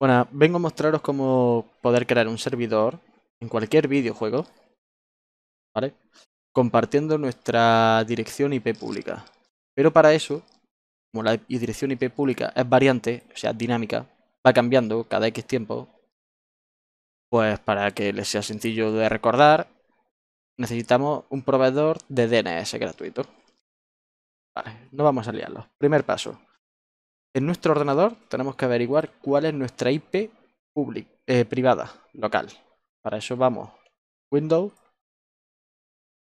Bueno, vengo a mostraros cómo poder crear un servidor en cualquier videojuego, ¿vale? Compartiendo nuestra dirección IP pública. Pero para eso, como la dirección IP pública es variante, o sea, dinámica, va cambiando cada X tiempo, pues para que les sea sencillo de recordar, necesitamos un proveedor de DNS gratuito. Vale, no vamos a liarlo. Primer paso, en nuestro ordenador tenemos que averiguar cuál es nuestra IP eh, privada, local. Para eso vamos Windows,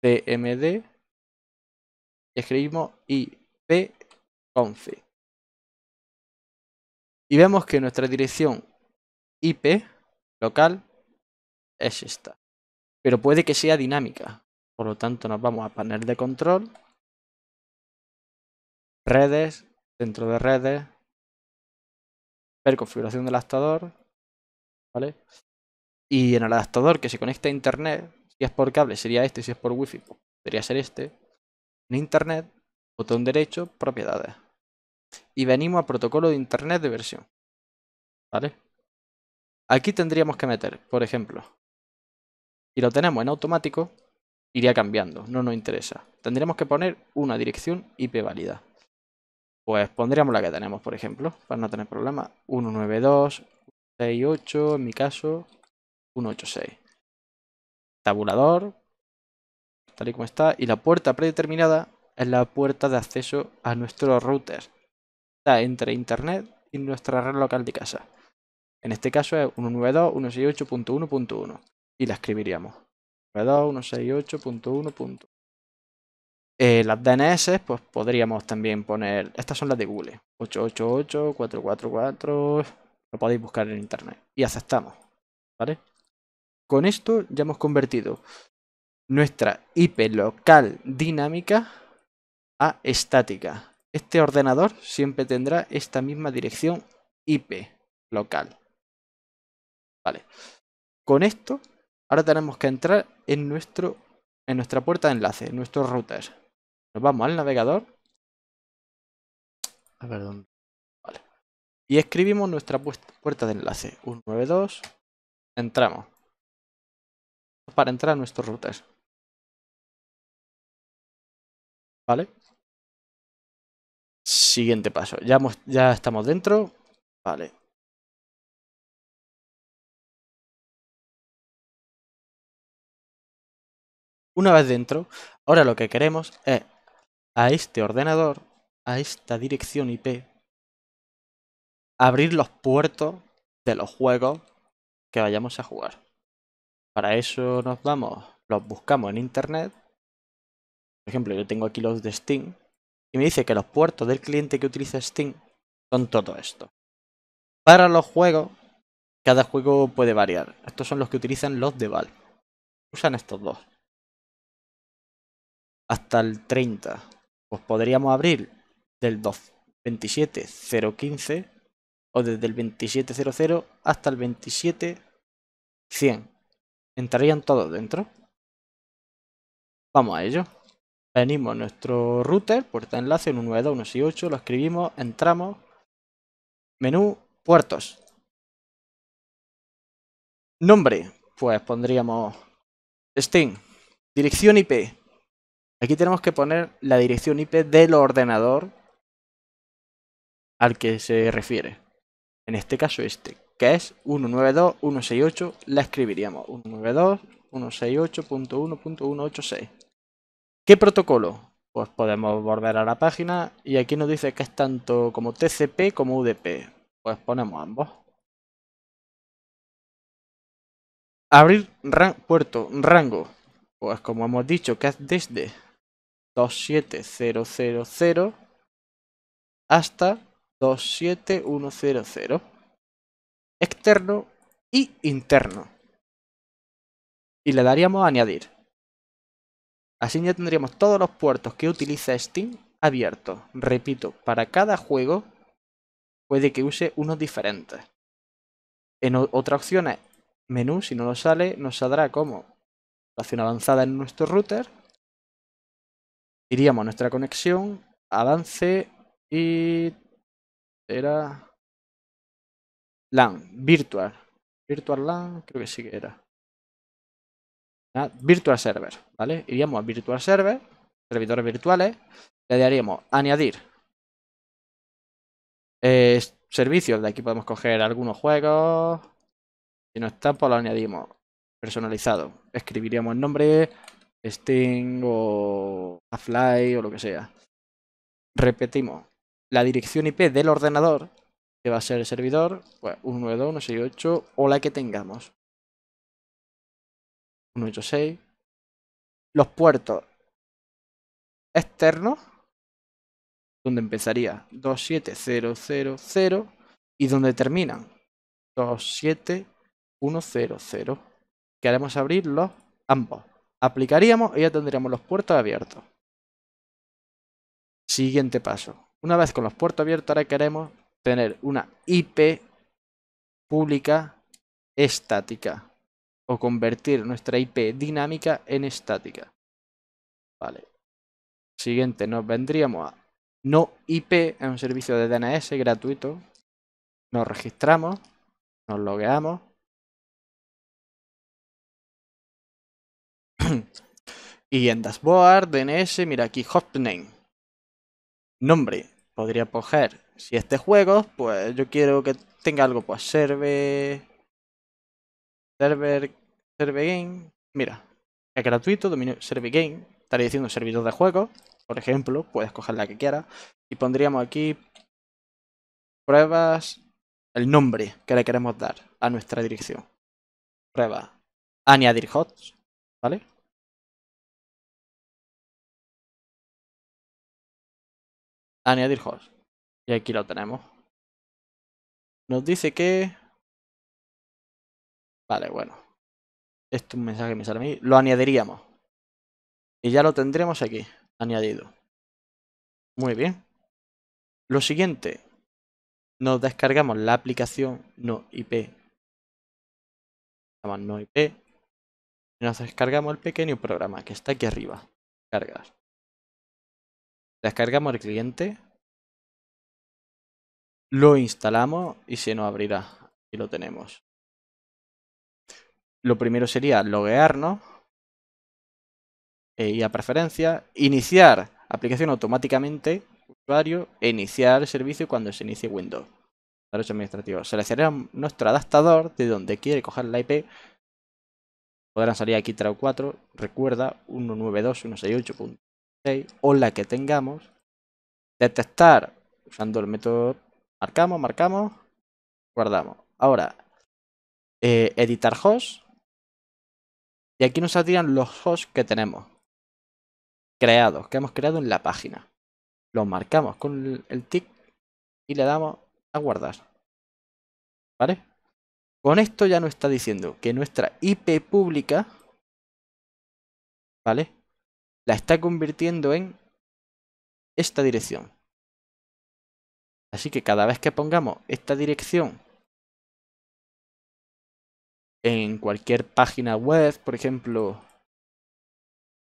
CMD, y escribimos ipconfig. Y vemos que nuestra dirección IP local es esta. Pero puede que sea dinámica. Por lo tanto, nos vamos a panel de control, redes, dentro de redes, ver configuración del adaptador, ¿vale? Y en el adaptador que se conecta a internet, si es por cable sería este, si es por wifi podría ser este. En internet, botón derecho, propiedades. Y venimos a protocolo de internet de versión, ¿vale? Aquí tendríamos que meter, por ejemplo, Si lo tenemos en automático, iría cambiando, no nos interesa. Tendríamos que poner una dirección IP válida. Pues pondríamos la que tenemos, por ejemplo, para no tener problemas. 192, en mi caso, 186. Tabulador, tal y como está. Y la puerta predeterminada es la puerta de acceso a nuestro router. Está entre internet y nuestra red local de casa. En este caso es 192.168.1.1 y la escribiríamos. 192.168.1.1 eh, las DNS, pues podríamos también poner. Estas son las de Google: 888, 444. Lo podéis buscar en internet. Y aceptamos. Con esto ya hemos convertido nuestra IP local dinámica a estática. Este ordenador siempre tendrá esta misma dirección IP local. Vale. Con esto, ahora tenemos que entrar en, nuestro, en nuestra puerta de enlace, en nuestro router. Nos vamos al navegador. A Vale. Y escribimos nuestra puerta de enlace. 192. Entramos. Para entrar a nuestros routers. Vale. Siguiente paso. Ya, ya estamos dentro. Vale. Una vez dentro, ahora lo que queremos es a este ordenador, a esta dirección IP, abrir los puertos de los juegos que vayamos a jugar. Para eso nos vamos, los buscamos en internet. Por ejemplo, yo tengo aquí los de Steam y me dice que los puertos del cliente que utiliza Steam son todo esto. Para los juegos, cada juego puede variar. Estos son los que utilizan los de Valve. Usan estos dos. Hasta el 30 pues podríamos abrir del 27015 o desde el 2700 hasta el 27100. Entrarían todos dentro. Vamos a ello. Venimos a nuestro router, puerta de enlace 192.168, lo escribimos, entramos, menú, puertos. Nombre, pues pondríamos Steam. Dirección IP, Aquí tenemos que poner la dirección IP del ordenador al que se refiere. En este caso este, que es 192.168, la escribiríamos 192.168.1.186. ¿Qué protocolo? Pues podemos volver a la página y aquí nos dice que es tanto como TCP como UDP. Pues ponemos ambos. Abrir puerto, rango. Pues como hemos dicho que es desde 27000 hasta 27100 externo y interno y le daríamos a añadir así ya tendríamos todos los puertos que utiliza Steam abiertos repito para cada juego puede que use unos diferentes en otra opción es menú si no lo sale nos saldrá como opción avanzada en nuestro router iríamos nuestra conexión, avance y era LAN, virtual. Virtual LAN, creo que sí que era. virtual server, ¿vale? Iríamos a virtual server, servidores virtuales, le daríamos añadir eh, servicios, de aquí podemos coger algunos juegos, si no está, pues lo añadimos personalizado. Escribiríamos el nombre, Sting o a Fly o lo que sea. Repetimos, la dirección IP del ordenador, que va a ser el servidor, pues 192.168 o la que tengamos. 186. Los puertos externos, donde empezaría 27000 y donde terminan 27100. Queremos abrirlos ambos aplicaríamos y ya tendríamos los puertos abiertos. Siguiente paso. Una vez con los puertos abiertos, ahora queremos tener una IP pública estática o convertir nuestra IP dinámica en estática. Vale. Siguiente, nos vendríamos a no IP, es un servicio de DNS gratuito. Nos registramos, nos logueamos Y en dashboard, DNS, mira aquí, hostname. Nombre. Podría coger, si este juego, pues yo quiero que tenga algo, pues Serve. Server... Server game. Mira, es gratuito, dominio server game. Estaría diciendo servidor de juego, por ejemplo. Puedes coger la que quieras. Y pondríamos aquí pruebas, el nombre que le queremos dar a nuestra dirección. Prueba, añadir ¿vale? añadir host. Y aquí lo tenemos. Nos dice que... Vale, bueno. Este es un mensaje que me sale a mí. Lo añadiríamos. Y ya lo tendremos aquí, añadido. Muy bien. Lo siguiente. Nos descargamos la aplicación no IP. no IP. Y nos descargamos el pequeño programa que está aquí arriba. Cargas. Descargamos el cliente. Lo instalamos y se nos abrirá. Y lo tenemos. Lo primero sería loguearnos. Eh, y a preferencia Iniciar aplicación automáticamente. Usuario. E iniciar el servicio cuando se inicie Windows. Derecho administrativo. Seleccionaremos nuestro adaptador de donde quiere coger la IP podrán salir aquí 3 o 4. Recuerda 192.168 o la que tengamos, detectar usando el método marcamos, marcamos, guardamos. Ahora, eh, editar host. Y aquí nos saldrían los hosts que tenemos creados, que hemos creado en la página. Los marcamos con el tick y le damos a guardar. ¿Vale? Con esto ya nos está diciendo que nuestra IP pública, ¿vale? la está convirtiendo en esta dirección. Así que cada vez que pongamos esta dirección en cualquier página web, por ejemplo,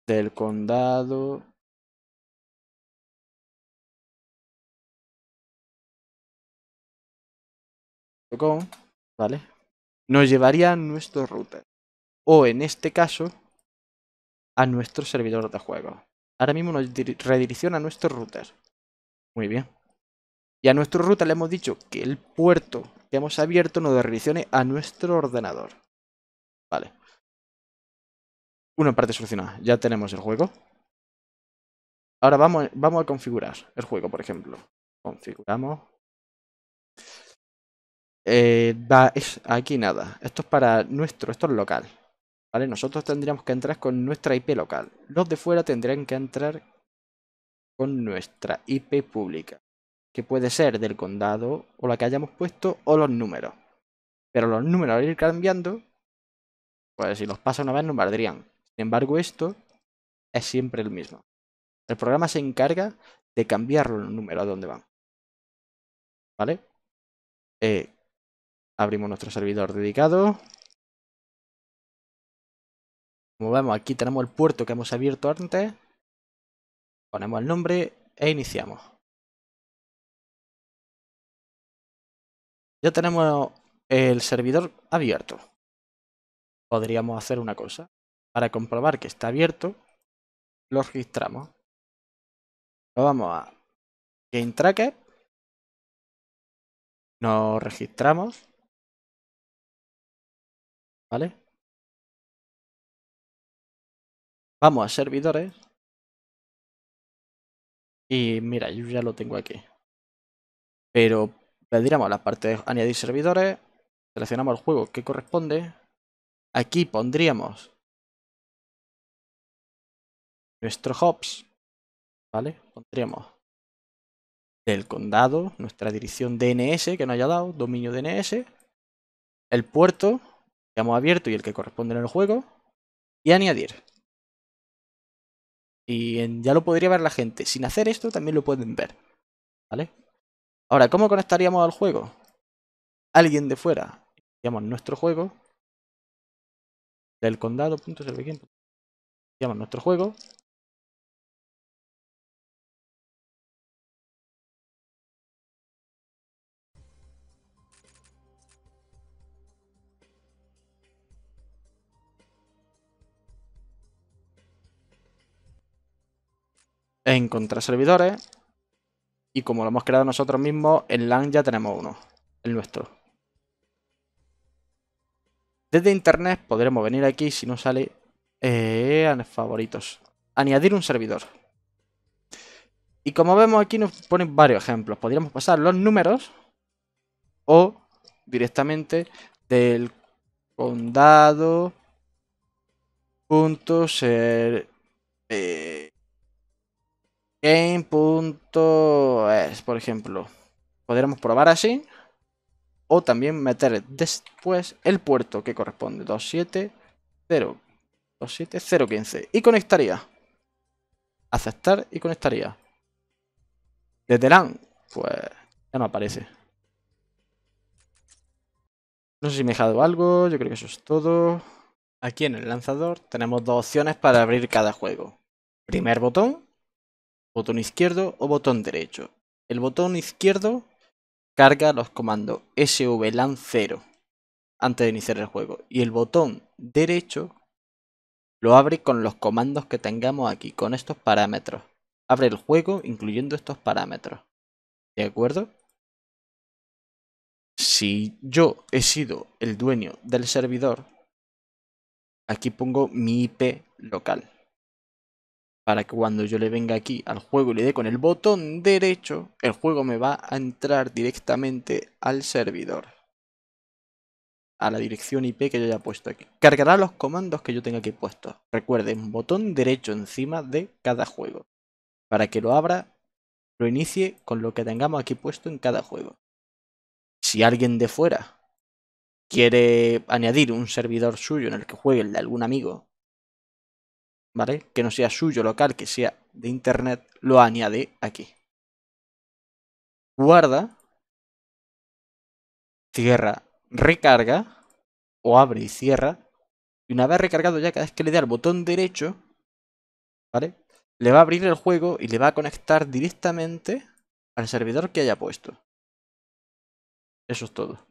del condado ¿vale? Nos llevaría a nuestro router. O en este caso, a nuestro servidor de juego. Ahora mismo nos redirecciona a nuestro router. Muy bien. Y a nuestro router le hemos dicho que el puerto que hemos abierto nos redireccione a nuestro ordenador. Vale. Una parte solucionada. Ya tenemos el juego. Ahora vamos, vamos a configurar el juego, por ejemplo. Configuramos. Eh, aquí nada. Esto es para nuestro, esto es local. Nosotros tendríamos que entrar con nuestra IP local. Los de fuera tendrían que entrar con nuestra IP pública, que puede ser del condado o la que hayamos puesto o los números. Pero los números al ir cambiando, pues si los pasa una vez no valdrían. Sin embargo, esto es siempre el mismo. El programa se encarga de cambiar los números a donde van. ¿Vale? Eh, abrimos nuestro servidor dedicado. Como vemos, aquí tenemos el puerto que hemos abierto antes. Ponemos el nombre e iniciamos. Ya tenemos el servidor abierto. Podríamos hacer una cosa. Para comprobar que está abierto, lo registramos. Lo vamos a game tracker Nos registramos. ¿Vale? Vamos a servidores. Y mira, yo ya lo tengo aquí. Pero le la parte de añadir servidores. Seleccionamos el juego que corresponde. Aquí pondríamos nuestro hops. ¿Vale? Pondríamos El condado, nuestra dirección DNS que nos haya dado, dominio DNS, el puerto que hemos abierto y el que corresponde en el juego, y añadir. Y ya lo podría ver la gente. Sin hacer esto también lo pueden ver. ¿Vale? Ahora, ¿cómo conectaríamos al juego? Alguien de fuera. Digamos, nuestro juego. Del condado. Punto, nuestro juego. encontrar servidores. Y como lo hemos creado nosotros mismos, en LAN ya tenemos uno, el nuestro. Desde internet podremos venir aquí, si no sale, eh, a favoritos. Añadir un servidor. Y como vemos aquí nos ponen varios ejemplos. Podríamos pasar los números o directamente del condado punto ser eh, Game.es, por ejemplo. podremos probar así. O también meter después el puerto que corresponde. 270. 27015. Y conectaría. Aceptar y conectaría. Desde LAN. Pues ya no aparece. No sé si me he dejado algo. Yo creo que eso es todo. Aquí en el lanzador tenemos dos opciones para abrir cada juego. Primer botón botón izquierdo o botón derecho. El botón izquierdo carga los comandos svlan 0 antes de iniciar el juego y el botón derecho lo abre con los comandos que tengamos aquí, con estos parámetros. Abre el juego incluyendo estos parámetros. ¿De acuerdo? Si yo he sido el dueño del servidor, aquí pongo mi IP local para que cuando yo le venga aquí al juego y le dé con el botón derecho, el juego me va a entrar directamente al servidor. A la dirección IP que yo haya puesto aquí. Cargará los comandos que yo tenga aquí puestos. Recuerden, botón derecho encima de cada juego. Para que lo abra, lo inicie con lo que tengamos aquí puesto en cada juego. Si alguien de fuera quiere añadir un servidor suyo en el que juegue el de algún amigo ¿vale? Que no sea suyo local, que sea de internet, lo añade aquí. Guarda, cierra, recarga, o abre y cierra. Y una vez recargado ya, cada vez que le dé al botón derecho, ¿vale? Le va a abrir el juego y le va a conectar directamente al servidor que haya puesto. Eso es todo.